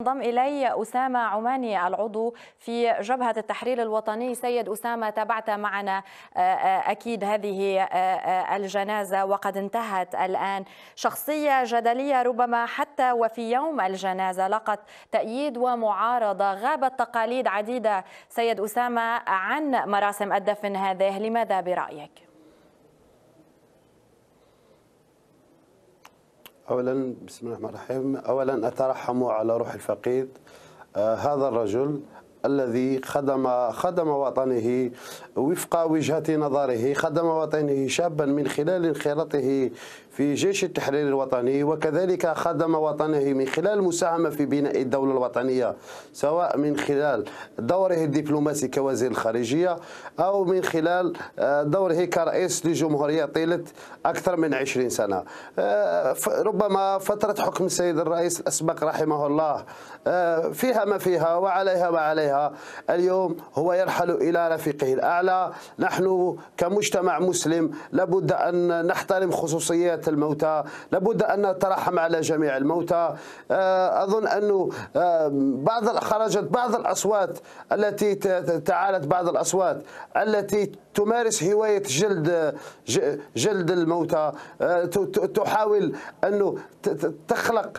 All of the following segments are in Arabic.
انضم إلي أسامة عماني العضو في جبهة التحرير الوطني سيد أسامة تابعت معنا آه، آه، أكيد هذه آه، الجنازة وقد انتهت الآن شخصية جدلية ربما حتى وفي يوم الجنازة لقت تأييد ومعارضة غابت تقاليد عديدة سيد أسامة عن مراسم الدفن هذه لماذا برأيك؟ اولا بسم الله الرحمن الرحيم اولا اترحم على روح الفقيد آه، هذا الرجل الذي خدم خدم وطنه وفق وجهة نظره خدم وطنه شابا من خلال انخراطه في جيش التحرير الوطني وكذلك خدم وطنه من خلال المساهمة في بناء الدولة الوطنية سواء من خلال دوره الدبلوماسي كوزير الخارجية أو من خلال آه، دوره كرئيس لجمهورية طيلة أكثر من 20 سنة آه، ربما فترة حكم السيد الرئيس الأسبق رحمه الله آه، فيها ما فيها وعليها ما عليها اليوم هو يرحل إلى رفيقه الأعلى نحن كمجتمع مسلم لابد أن نحترم خصوصيات الموتى لابد أن نترحم على جميع الموتى آه، أظن أنه آه، بعض خرجت بعض الأصوات التي تعالت بعض الأصوات التي تمارس هواية جلد جلد الموتى آه، تحاول أنه تخلق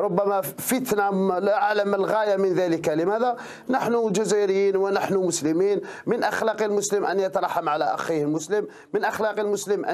ربما فتنة لا أعلم الغاية من ذلك لماذا؟ نحن جزائريين ونحن مسلمين من أخلاق المسلم أن يترحم على أخيه المسلم من أخلاق المسلم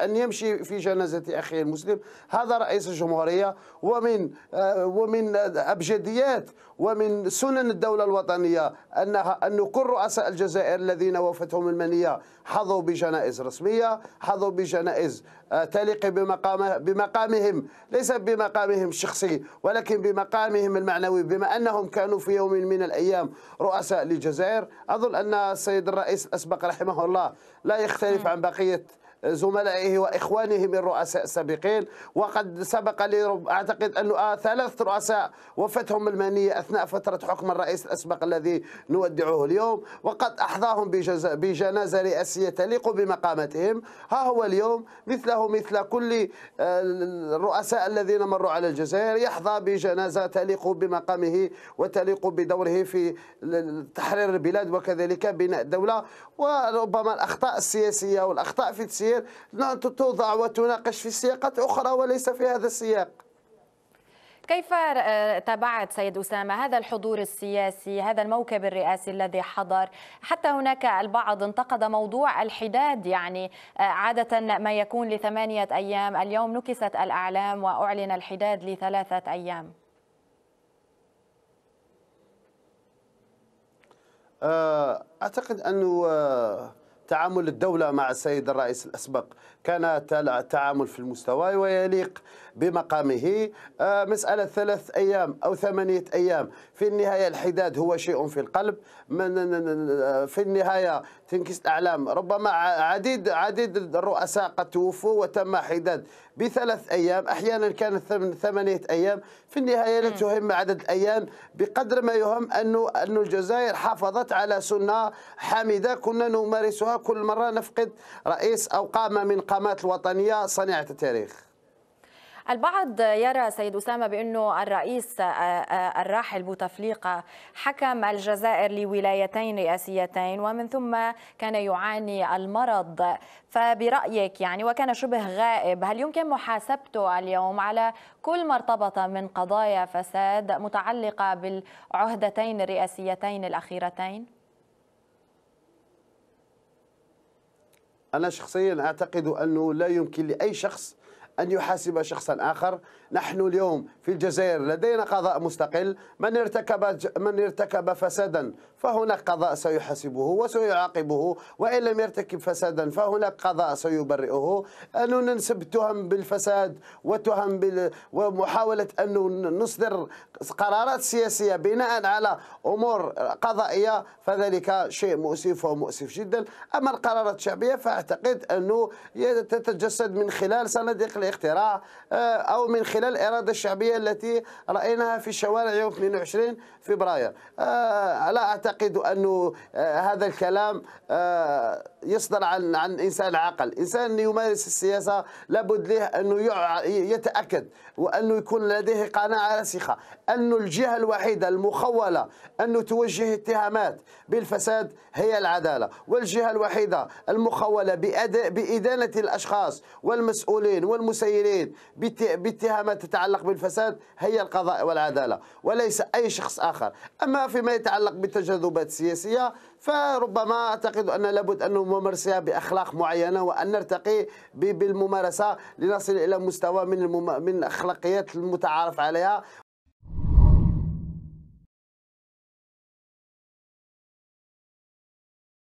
أن يمشي في جميع جنازة أخيه المسلم هذا رئيس الجمهورية ومن آه، ومن أبجديات ومن سنن الدولة الوطنية أنها أن كل رؤساء الجزائر الذين وفتهم المنية حظوا بجنائز رسمية حظوا بجنائز آه، تليق بمقام بمقامهم ليس بمقامهم الشخصي ولكن بمقامهم المعنوي بما أنهم كانوا في يوم من الأيام رؤساء للجزائر أظن أن السيد الرئيس الأسبق رحمه الله لا يختلف عن بقية زملائه وإخوانه من رؤساء سابقين وقد سبق لي أعتقد أنه آه، ثلاث رؤساء وفتهم المهنية أثناء فترة حكم الرئيس الأسبق الذي نودعه اليوم وقد أحظاهم بجنازة رئاسية تليق بمقامتهم ها هو اليوم مثله مثل كل آه، الرؤساء الذين مروا على الجزائر يحظى بجنازة تليق بمقامه وتليق بدوره في تحرير البلاد وكذلك بناء الدولة وربما الأخطاء السياسية والأخطاء في السياسة الكثير توضع وتناقش في سياقات أخرى وليس في هذا السياق كيف تابعت سيد أسامة هذا الحضور السياسي هذا الموكب الرئاسي الذي حضر حتى هناك البعض انتقد موضوع الحداد يعني آه، عادة ما يكون لثمانية أيام اليوم نكست الأعلام وأعلن الحداد لثلاثة أيام آه، أعتقد أنه آه، تعامل الدولة مع السيد الرئيس الأسبق كان تعامل في المستوى ويليق بمقامه آه، مسألة ثلاث أيام أو ثمانية أيام في النهاية الحداد هو شيء في القلب في النهاية تنكس الأعلام ربما عديد عديد الرؤساء قد توفوا وتم حداد بثلاث أيام أحيانا كانت ثمانية أيام في النهاية لا تهم عدد الأيام بقدر ما يهم أنه أن الجزائر حافظت على سنة حامدة كنا نمارسها كل مرة نفقد رئيس أو قامة من قامات الوطنية صنيعه التاريخ البعض يرى سيد أسامة بأنه الرئيس آه، آه، الراحل بوتفليقة حكم الجزائر لولايتين رئاسيتين ومن ثم كان يعاني المرض فبرأيك يعني وكان شبه غائب هل يمكن محاسبته اليوم على كل ما ارتبط من قضايا فساد متعلقة بالعهدتين الرئاسيتين الأخيرتين؟ أنا شخصيا أعتقد أنه لا يمكن لأي شخص أن يحاسب شخصا آخر نحن اليوم في الجزائر لدينا قضاء مستقل من ارتكب من ارتكب فسادا فهناك قضاء سيحاسبه وسيعاقبه وإن لم يرتكب فسادا فهناك قضاء سيبرئه أن ننسب تهم بالفساد وتهم بال... ومحاولة أن نصدر قرارات سياسية بناء على أمور قضائية فذلك شيء مؤسف ومؤسف جدا أما القرارات الشعبية فأعتقد أنه تتجسد من خلال صناديق الاقتراع اختراع آه، أو من خلال الإرادة الشعبية التي رأيناها في شوارع يوم 22 فبراير آه، لا أعتقد انه آه، هذا الكلام يصدر عن عن إنسان عاقل إنسان يمارس السياسة لابد له أنه يتأكد وأنه يكون لديه قناعة راسخة أن الجهة الوحيدة المخولة أنه توجه اتهامات بالفساد هي العدالة والجهة الوحيدة المخولة بإدانة الأشخاص والمسؤولين والمسؤولين المسيرين باتهامات تتعلق بالفساد هي القضاء والعدالة وليس أي شخص آخر أما فيما يتعلق بالتجاذبات السياسية فربما أعتقد أن لابد أن نمارسها بأخلاق معينة وأن نرتقي بالممارسة لنصل إلى مستوى من من الأخلاقيات المتعارف عليها